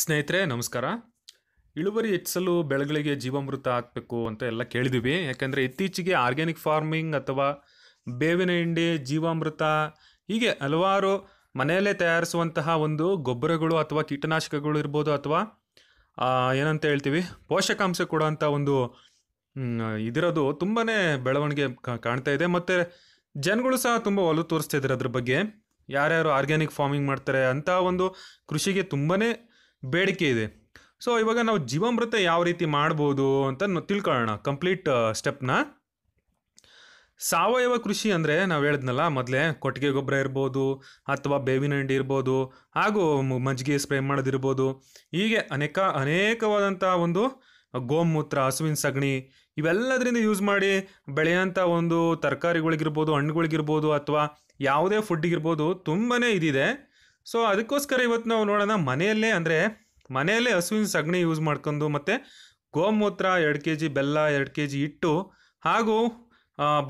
ಸ್ನೇಹಿತರೆ ನಮಸ್ಕಾರ ಇಳುವರಿ ಹೆಚ್ಚಿಸಲು ಬೆಳೆಗಳಿಗೆ ಜೀವಾಮೃತ ಹಾಕಬೇಕು ಅಂತ ಎಲ್ಲ ಕೇಳಿದೀವಿ ಯಾಕೆಂದರೆ ಇತ್ತೀಚೆಗೆ ಆರ್ಗ್ಯಾನಿಕ್ ಫಾರ್ಮಿಂಗ್ ಅಥವಾ ಬೇವಿನ ಹಿಂಡಿ ಜೀವಾಮೃತ ಹೀಗೆ ಹಲವಾರು ಮನೆಯಲ್ಲೇ ತಯಾರಿಸುವಂತಹ ಒಂದು ಗೊಬ್ಬರಗಳು ಅಥವಾ ಕೀಟನಾಶಕಗಳು ಇರ್ಬೋದು ಅಥವಾ ಏನಂತ ಹೇಳ್ತೀವಿ ಪೋಷಕಾಂಶ ಕೊಡುವಂಥ ಒಂದು ಇದಿರೋದು ತುಂಬಾ ಬೆಳವಣಿಗೆ ಕಾಣ್ತಾ ಇದೆ ಮತ್ತು ಜನಗಳು ಸಹ ತುಂಬ ತೋರಿಸ್ತಾ ಇದ್ರು ಅದ್ರ ಬಗ್ಗೆ ಯಾರ್ಯಾರು ಆರ್ಗ್ಯಾನಿಕ್ ಫಾರ್ಮಿಂಗ್ ಮಾಡ್ತಾರೆ ಅಂತಹ ಒಂದು ಕೃಷಿಗೆ ತುಂಬಾ ಬೇಡಿಕೆ ಇದೆ ಸೊ ಇವಾಗ ನಾವು ಜೀವಾಮೃತ ಯಾವ ರೀತಿ ಮಾಡ್ಬೋದು ಅಂತ ತಿಳ್ಕೊಳ್ಳೋಣ ಕಂಪ್ಲೀಟ್ ಸ್ಟೆಪ್ನ uh, ಸಾವಯವ ಕೃಷಿ ಅಂದರೆ ನಾವು ಹೇಳಿದ್ನಲ್ಲ ಮೊದಲೇ ಕೊಟ್ಟಿಗೆ ಗೊಬ್ಬರ ಇರ್ಬೋದು ಅಥವಾ ಬೇವಿನ ಹಿಂಡಿ ಇರ್ಬೋದು ಹಾಗೂ ಮಜ್ಜಿಗೆ ಸ್ಪ್ರೇ ಮಾಡೋದಿರ್ಬೋದು ಹೀಗೆ ಅನೇಕ ಅನೇಕವಾದಂಥ ಒಂದು ಗೋಮೂತ್ರ ಹಸುವಿನ ಸಗಣಿ ಇವೆಲ್ಲದರಿಂದ ಯೂಸ್ ಮಾಡಿ ಬೆಳೆಯೋಂಥ ಒಂದು ತರಕಾರಿಗಳಿಗಿರ್ಬೋದು ಹಣ್ಣುಗಳಿಗಿರ್ಬೋದು ಅಥವಾ ಯಾವುದೇ ಫುಡ್ಗಿರ್ಬೋದು ತುಂಬಾ ಇದಿದೆ ಸೊ ಅದಕ್ಕೋಸ್ಕರ ಇವತ್ತು ನಾವು ನೋಡೋಣ ಮನೆಯಲ್ಲೇ ಅಂದರೆ ಮನೆಯಲ್ಲೇ ಹಸುವಿನ ಸಗಣಿ ಯೂಸ್ ಮಾಡ್ಕೊಂಡು ಮತ್ತು ಗೋಮೂತ್ರ ಎರಡು ಕೆ ಜಿ ಬೆಲ್ಲ ಎರಡು ಕೆ ಜಿ ಇಟ್ಟು ಹಾಗೂ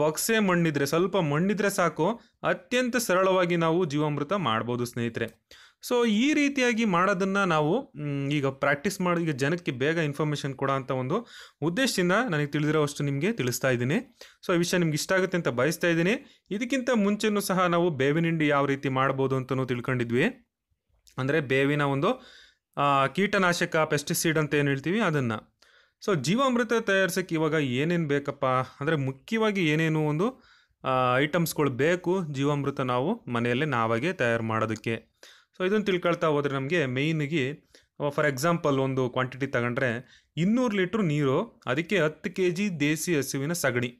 ಬಾಕ್ಸೇ ಮಣ್ಣಿದ್ರೆ ಸ್ವಲ್ಪ ಮಣ್ಣಿದ್ರೆ ಸಾಕು ಅತ್ಯಂತ ಸರಳವಾಗಿ ನಾವು ಜೀವಾಮೃತ ಮಾಡ್ಬೋದು ಸ್ನೇಹಿತರೆ ಸೊ ಈ ರೀತಿಯಾಗಿ ಮಾಡೋದನ್ನು ನಾವು ಈಗ ಪ್ರಾಕ್ಟೀಸ್ ಮಾಡಿ ಈಗ ಜನಕ್ಕೆ ಬೇಗ ಇನ್ಫಾರ್ಮೇಷನ್ ಕೊಡೋ ಅಂತ ಒಂದು ಉದ್ದೇಶದಿಂದ ನನಗೆ ತಿಳಿದಿರೋವಷ್ಟು ನಿಮಗೆ ತಿಳಿಸ್ತಾ ಇದ್ದೀನಿ ಸೊ ಈ ವಿಷಯ ನಿಮ್ಗೆ ಇಷ್ಟ ಆಗುತ್ತೆ ಅಂತ ಬಯಸ್ತಾ ಇದ್ದೀನಿ ಇದಕ್ಕಿಂತ ಮುಂಚೆನೂ ಸಹ ನಾವು ಬೇವಿನ ಯಾವ ರೀತಿ ಮಾಡ್ಬೋದು ಅಂತಲೂ ತಿಳ್ಕೊಂಡಿದ್ವಿ ಅಂದರೆ ಬೇವಿನ ಒಂದು ಕೀಟನಾಶಕ ಪೆಸ್ಟಿಸೈಡ್ ಅಂತ ಏನು ಹೇಳ್ತೀವಿ ಅದನ್ನು ಸೊ ಜೀವಾಮೃತ ತಯಾರಿಸೋಕ್ಕೆ ಇವಾಗ ಏನೇನು ಬೇಕಪ್ಪ ಅಂದರೆ ಮುಖ್ಯವಾಗಿ ಏನೇನು ಒಂದು ಐಟಮ್ಸ್ಗಳು ಬೇಕು ಜೀವಾಮೃತ ನಾವು ಮನೆಯಲ್ಲೇ ನಾವಾಗೆ ತಯಾರು ಮಾಡೋದಕ್ಕೆ ಸೊ ಇದನ್ನು ತಿಳ್ಕೊಳ್ತಾ ಹೋದರೆ ನಮಗೆ ಮೇಯ್ನಿಗೆ ಫಾರ್ ಎಕ್ಸಾಂಪಲ್ ಒಂದು ಕ್ವಾಂಟಿಟಿ ತಗೊಂಡ್ರೆ ಇನ್ನೂರು ಲೀಟ್ರ್ ನೀರು ಅದಕ್ಕೆ ಹತ್ತು ಕೆ ಜಿ ದೇಸಿ ಹಸುವಿನ ಸಗಣಿ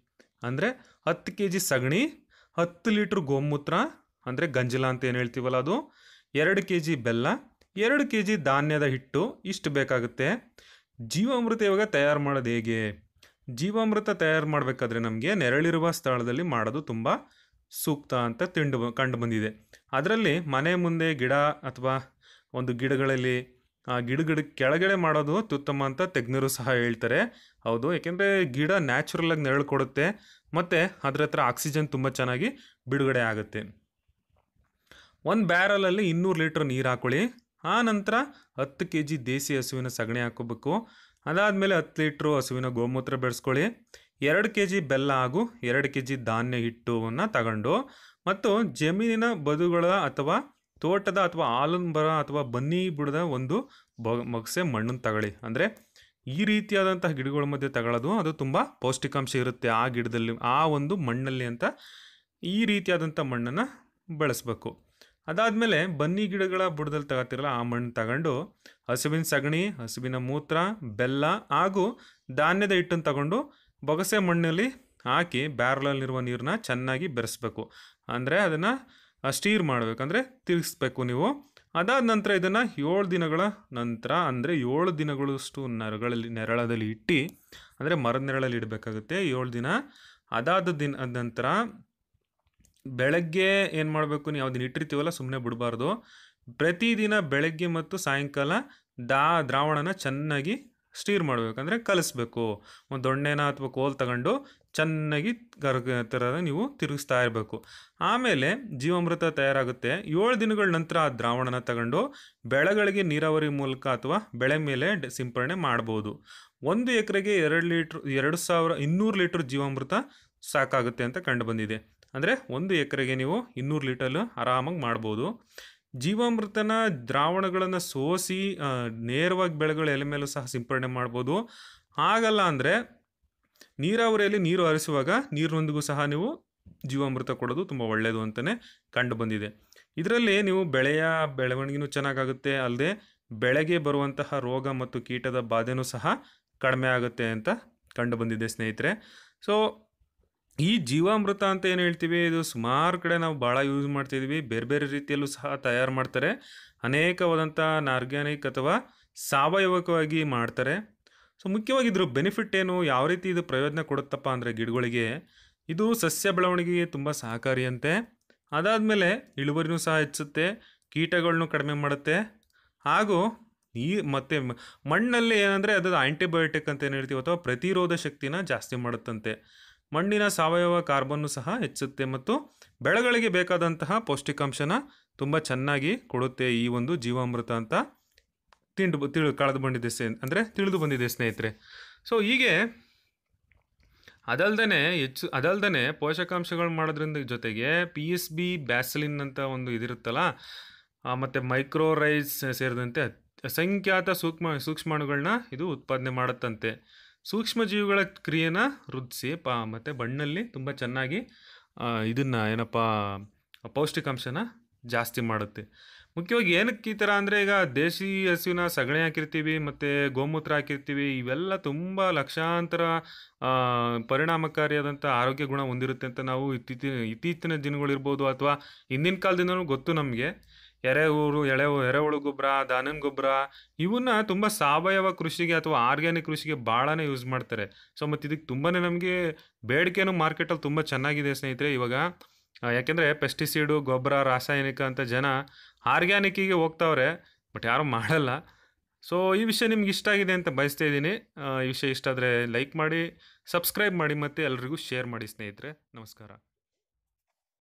ಅಂದರೆ ಹತ್ತು ಕೆ ಜಿ ಸಗಣಿ ಹತ್ತು ಲೀಟ್ರ್ ಗೋಮೂತ್ರ ಅಂದರೆ ಗಂಜಲ ಅಂತ ಏನು ಹೇಳ್ತೀವಲ್ಲ ಅದು ಎರಡು ಕೆ ಜಿ ಬೆಲ್ಲ ಎರಡು ಕೆ ಜಿ ಧಾನ್ಯದ ಹಿಟ್ಟು ಇಷ್ಟು ಬೇಕಾಗುತ್ತೆ ಜೀವಾಮೃತ ಇವಾಗ ತಯಾರು ಮಾಡೋದು ಹೇಗೆ ಜೀವಾಮೃತ ತಯಾರು ಮಾಡಬೇಕಾದ್ರೆ ನಮಗೆ ನೆರಳಿರುವ ಸ್ಥಳದಲ್ಲಿ ಮಾಡೋದು ತುಂಬ ಸೂಕ್ತ ಅಂತ ತಿಂಡು ಕಂಡು ಬಂದಿದೆ ಅದರಲ್ಲಿ ಮನೆ ಮುಂದೆ ಗಿಡ ಅಥವಾ ಒಂದು ಗಿಡಗಳಲ್ಲಿ ಆ ಗಿಡ ಕೆಳಗಡೆ ಮಾಡೋದು ಅತ್ಯುತ್ತಮ ಅಂತ ತಜ್ಞರು ಸಹ ಹೇಳ್ತಾರೆ ಹೌದು ಏಕೆಂದರೆ ಗಿಡ ನ್ಯಾಚುರಲಾಗಿ ನೆರಳು ಕೊಡುತ್ತೆ ಮತ್ತು ಅದ್ರ ಹತ್ರ ಆಕ್ಸಿಜನ್ ತುಂಬ ಚೆನ್ನಾಗಿ ಬಿಡುಗಡೆ ಆಗುತ್ತೆ ಒಂದು ಬ್ಯಾರಲಲ್ಲಿ ಇನ್ನೂರು ಲೀಟ್ರ್ ನೀರು ಹಾಕೊಳ್ಳಿ ಆ ನಂತರ ಹತ್ತು ಕೆ ಜಿ ದೇಸಿ ಹಸುವಿನ ಸಗಣಿ ಹಾಕೋಬೇಕು ಅದಾದಮೇಲೆ ಹತ್ತು ಲೀಟ್ರು ಹಸುವಿನ ಗೋಮೂತ್ರ ಬೆಳೆಸ್ಕೊಳ್ಳಿ ಎರಡು ಕೆ ಜಿ ಬೆಲ್ಲ ಹಾಗೂ ಎರಡು ಕೆ ಜಿ ಧಾನ್ಯ ಹಿಟ್ಟುವನ್ನು ತಗೊಂಡು ಮತ್ತು ಜಮೀನಿನ ಬದುಗಳ ಅಥವಾ ತೋಟದ ಅಥವಾ ಆಲನ್ ಬರ ಅಥವಾ ಬನ್ನಿ ಬುಡದ ಒಂದು ಬ ಮಗಸೆ ಮಣ್ಣನ್ನು ತಗೊಳ್ಳಿ ಅಂದರೆ ಈ ರೀತಿಯಾದಂತಹ ಗಿಡಗಳ ಮಧ್ಯೆ ತಗೊಳ್ಳೋದು ಅದು ತುಂಬ ಪೌಷ್ಟಿಕಾಂಶ ಇರುತ್ತೆ ಆ ಗಿಡದಲ್ಲಿ ಆ ಒಂದು ಮಣ್ಣಲ್ಲಿ ಅಂತ ಈ ರೀತಿಯಾದಂಥ ಮಣ್ಣನ್ನು ಬಳಸಬೇಕು ಅದಾದಮೇಲೆ ಬನ್ನಿ ಗಿಡಗಳ ಬುಡದಲ್ಲಿ ತಗೋತಿರಲ್ಲ ಆ ಮಣ್ಣು ತಗೊಂಡು ಹಸುವಿನ ಸಗಣಿ ಹಸುವಿನ ಮೂತ್ರ ಬೆಲ್ಲ ಹಾಗೂ ಧಾನ್ಯದ ಹಿಟ್ಟನ್ನು ತಗೊಂಡು ಬೊಗಸೆ ಮಣ್ಣಲ್ಲಿ ಹಾಕಿ ಬ್ಯಾರಲಲ್ಲಿರುವ ನೀರನ್ನ ಚೆನ್ನಾಗಿ ಬೆರೆಸ್ಬೇಕು ಅಂದರೆ ಅದನ್ನು ಸ್ಟೀರ್ ಅಂದರೆ ತಿರುಗಿಸ್ಬೇಕು ನೀವು ಅದಾದ ನಂತರ ಇದನ್ನು ಏಳು ದಿನಗಳ ನಂತರ ಅಂದರೆ ಏಳು ದಿನಗಳಷ್ಟು ನರಗಳಲ್ಲಿ ನೆರಳದಲ್ಲಿ ಇಟ್ಟು ಅಂದರೆ ಮರದ ನೆರಳಲ್ಲಿ ಇಡಬೇಕಾಗುತ್ತೆ ಏಳು ದಿನ ಅದಾದ ದಿನ ನಂತರ ಬೆಳಗ್ಗೆ ಏನು ಮಾಡಬೇಕು ನೀವು ದಿನ ಇಟ್ಟಿರ್ತೀವಲ್ಲ ಸುಮ್ಮನೆ ಬಿಡಬಾರ್ದು ಪ್ರತಿದಿನ ಬೆಳಗ್ಗೆ ಮತ್ತು ಸಾಯಂಕಾಲ ದಾ ದ್ರಾವಣನ ಚೆನ್ನಾಗಿ ಸ್ಟೀರ್ ಮಾಡಬೇಕಂದ್ರೆ ಕಲಿಸ್ಬೇಕು ಒಂದು ದೊಣ್ಣೆನ ಅಥವಾ ಕೋಲ್ ತಗೊಂಡು ಚೆನ್ನಾಗಿ ಕರ್ಗ ಥರ ನೀವು ತಿರುಗಿಸ್ತಾ ಇರಬೇಕು ಆಮೇಲೆ ಜೀವಾಮೃತ ತಯಾರಾಗುತ್ತೆ ಏಳು ದಿನಗಳ ನಂತರ ಆ ದ್ರಾವಣನ ತಗೊಂಡು ಬೆಳೆಗಳಿಗೆ ನೀರಾವರಿ ಮೂಲಕ ಅಥವಾ ಬೆಳೆ ಮೇಲೆ ಸಿಂಪರಣೆ ಮಾಡ್ಬೋದು ಒಂದು ಎಕರೆಗೆ ಎರಡು ಲೀಟ್ರ್ ಎರಡು ಸಾವಿರ ಇನ್ನೂರು ಲೀಟ್ರ್ ಜೀವಾಮೃತ ಸಾಕಾಗುತ್ತೆ ಅಂತ ಕಂಡು ಬಂದಿದೆ ಅಂದರೆ ಒಂದು ಎಕರೆಗೆ ನೀವು ಇನ್ನೂರು ಲೀಟರ್ ಆರಾಮಾಗಿ ಮಾಡ್ಬೋದು ಜೀವಾಮೃತನ ದ್ರಾವಣಗಳನ್ನು ಸೋಸಿ ನೇರವಾಗಿ ಬೆಳೆಗಳ ಎಲೆ ಮೇಲೂ ಸಹ ಸಿಂಪಡಣೆ ಮಾಡ್ಬೋದು ಹಾಗಲ್ಲ ಅಂದರೆ ನೀರಾವರಿಯಲ್ಲಿ ನೀರು ಹರಿಸುವಾಗ ನೀರಿನೊಂದಿಗೂ ಸಹ ನೀವು ಜೀವಾಮೃತ ಕೊಡೋದು ತುಂಬ ಒಳ್ಳೆಯದು ಅಂತಲೇ ಕಂಡು ಬಂದಿದೆ ಇದರಲ್ಲಿ ನೀವು ಬೆಳೆಯ ಬೆಳವಣಿಗೆನೂ ಚೆನ್ನಾಗಾಗುತ್ತೆ ಅಲ್ಲದೆ ಬೆಳೆಗೆ ಬರುವಂತಹ ರೋಗ ಮತ್ತು ಕೀಟದ ಬಾಧೆನೂ ಸಹ ಕಡಿಮೆ ಆಗುತ್ತೆ ಅಂತ ಕಂಡು ಬಂದಿದೆ ಸ್ನೇಹಿತರೆ ಸೊ ಈ ಜೀವಾಮೃತ ಅಂತ ಏನು ಹೇಳ್ತೀವಿ ಇದು ಸುಮಾರು ಕಡೆ ನಾವು ಭಾಳ ಯೂಸ್ ಮಾಡ್ತಿದ್ವಿ ಬೇರೆ ಬೇರೆ ರೀತಿಯಲ್ಲೂ ಸಹ ತಯಾರು ಮಾಡ್ತಾರೆ ಅನೇಕವಾದಂಥ ನಾರ್ಗ್ಯಾನಿಕ್ ಅಥವಾ ಸಾವಯವಕವಾಗಿ ಮಾಡ್ತಾರೆ ಸೊ ಮುಖ್ಯವಾಗಿ ಇದ್ರ ಬೆನಿಫಿಟ್ ಏನು ಯಾವ ರೀತಿ ಇದು ಪ್ರಯೋಜನ ಕೊಡುತ್ತಪ್ಪ ಅಂದರೆ ಗಿಡಗಳಿಗೆ ಇದು ಸಸ್ಯ ಬೆಳವಣಿಗೆಗೆ ತುಂಬ ಸಹಕಾರಿಯಂತೆ ಅದಾದಮೇಲೆ ಇಳುವರಿನೂ ಸಹ ಹೆಚ್ಚುತ್ತೆ ಕೀಟಗಳನ್ನು ಕಡಿಮೆ ಮಾಡುತ್ತೆ ಹಾಗೂ ಈ ಮತ್ತು ಮಣ್ಣಲ್ಲಿ ಏನಂದರೆ ಅದು ಆ್ಯಂಟಿಬಯೋಟಿಕ್ ಅಂತ ಏನು ಹೇಳ್ತೀವಿ ಅಥವಾ ಪ್ರತಿರೋಧ ಶಕ್ತಿನ ಜಾಸ್ತಿ ಮಾಡುತ್ತಂತೆ ಮಣ್ಣಿನ ಸಾವಯವ ಕಾರ್ಬನ್ನು ಸಹ ಹೆಚ್ಚುತ್ತೆ ಮತ್ತು ಬೆಳೆಗಳಿಗೆ ಬೇಕಾದಂತಹ ಪೌಷ್ಟಿಕಾಂಶನ ತುಂಬ ಚೆನ್ನಾಗಿ ಕೊಡುತ್ತೆ ಈ ಒಂದು ಜೀವಾಮೃತ ಅಂತ ತಿಂಡು ತಿಳಿ ಕಳೆದು ಬಂದಿದೆ ಸ್ನೇ ಅಂದರೆ ತಿಳಿದು ಬಂದಿದೆ ಸ್ನೇಹಿತರೆ ಸೊ ಹೀಗೆ ಅದಲ್ದೇ ಹೆಚ್ಚು ಅದಲ್ದೇ ಪೋಷಕಾಂಶಗಳು ಮಾಡೋದ್ರಿಂದ ಜೊತೆಗೆ ಪಿ ಎಸ್ ಬಿ ಬ್ಯಾಸಲಿನ್ ಅಂತ ಒಂದು ಇದಿರುತ್ತಲ್ಲ ಮತ್ತು ಮೈಕ್ರೋರೈಸ್ ಸೇರಿದಂತೆ ಅಸಂಖ್ಯಾತ ಸೂಕ್ಷ್ಮ ಸೂಕ್ಷ್ಮಾಣುಗಳನ್ನ ಇದು ಉತ್ಪಾದನೆ ಮಾಡುತ್ತಂತೆ ಸೂಕ್ಷ್ಮಜೀವಿಗಳ ಕ್ರಿಯೆನ ವೃದ್ಧಿಸಿ ಪ ಮತ್ತು ಬಣ್ಣಲ್ಲಿ ತುಂಬ ಚೆನ್ನಾಗಿ ಇದನ್ನು ಏನಪ್ಪ ಪೌಷ್ಟಿಕಾಂಶನ ಜಾಸ್ತಿ ಮಾಡುತ್ತೆ ಮುಖ್ಯವಾಗಿ ಏನಕ್ಕೆ ಈ ಥರ ಅಂದರೆ ಈಗ ದೇಸಿ ಹಸುವಿನ ಸಗಣಿ ಹಾಕಿರ್ತೀವಿ ಮತ್ತು ಗೋಮೂತ್ರ ಹಾಕಿರ್ತೀವಿ ಇವೆಲ್ಲ ತುಂಬ ಲಕ್ಷಾಂತರ ಪರಿಣಾಮಕಾರಿಯಾದಂಥ ಆರೋಗ್ಯ ಗುಣ ಹೊಂದಿರುತ್ತೆ ಅಂತ ನಾವು ಇತ್ತೀಚಿನ ಇತ್ತೀಚಿನ ದಿನಗಳಿರ್ಬೋದು ಅಥವಾ ಹಿಂದಿನ ಕಾಲದಿಂದನೂ ಗೊತ್ತು ನಮಗೆ ಎರೆಹೂರು ಎಳೆ ಎರೆಹುಳು ಗೊಬ್ಬರ ದಾನನ ಗೊಬ್ಬರ ಇವನ್ನ ತುಂಬ ಸಾವಯವ ಕೃಷಿಗೆ ಅಥವಾ ಆರ್ಗ್ಯಾನಿಕ್ ಕೃಷಿಗೆ ಭಾಳನೇ ಯೂಸ್ ಮಾಡ್ತಾರೆ ಸೊ ಮತ್ತು ಇದಕ್ಕೆ ತುಂಬಾ ನಮಗೆ ಬೇಡಿಕೆನೂ ಮಾರ್ಕೆಟಲ್ಲಿ ತುಂಬ ಚೆನ್ನಾಗಿದೆ ಸ್ನೇಹಿತರೆ ಇವಾಗ ಯಾಕೆಂದರೆ ಪೆಸ್ಟಿಸೈಡು ಗೊಬ್ಬರ ರಾಸಾಯನಿಕ ಅಂತ ಜನ ಆರ್ಗ್ಯಾನಿಕ್ಕಿಗೆ ಹೋಗ್ತಾವ್ರೆ ಬಟ್ ಯಾರೂ ಮಾಡಲ್ಲ ಸೊ ಈ ವಿಷಯ ನಿಮ್ಗೆ ಇಷ್ಟ ಆಗಿದೆ ಅಂತ ಬಯಸ್ತಾ ಇದ್ದೀನಿ ಈ ವಿಷಯ ಇಷ್ಟ ಆದರೆ ಲೈಕ್ ಮಾಡಿ ಸಬ್ಸ್ಕ್ರೈಬ್ ಮಾಡಿ ಮತ್ತು ಎಲ್ರಿಗೂ ಶೇರ್ ಮಾಡಿ ಸ್ನೇಹಿತರೆ ನಮಸ್ಕಾರ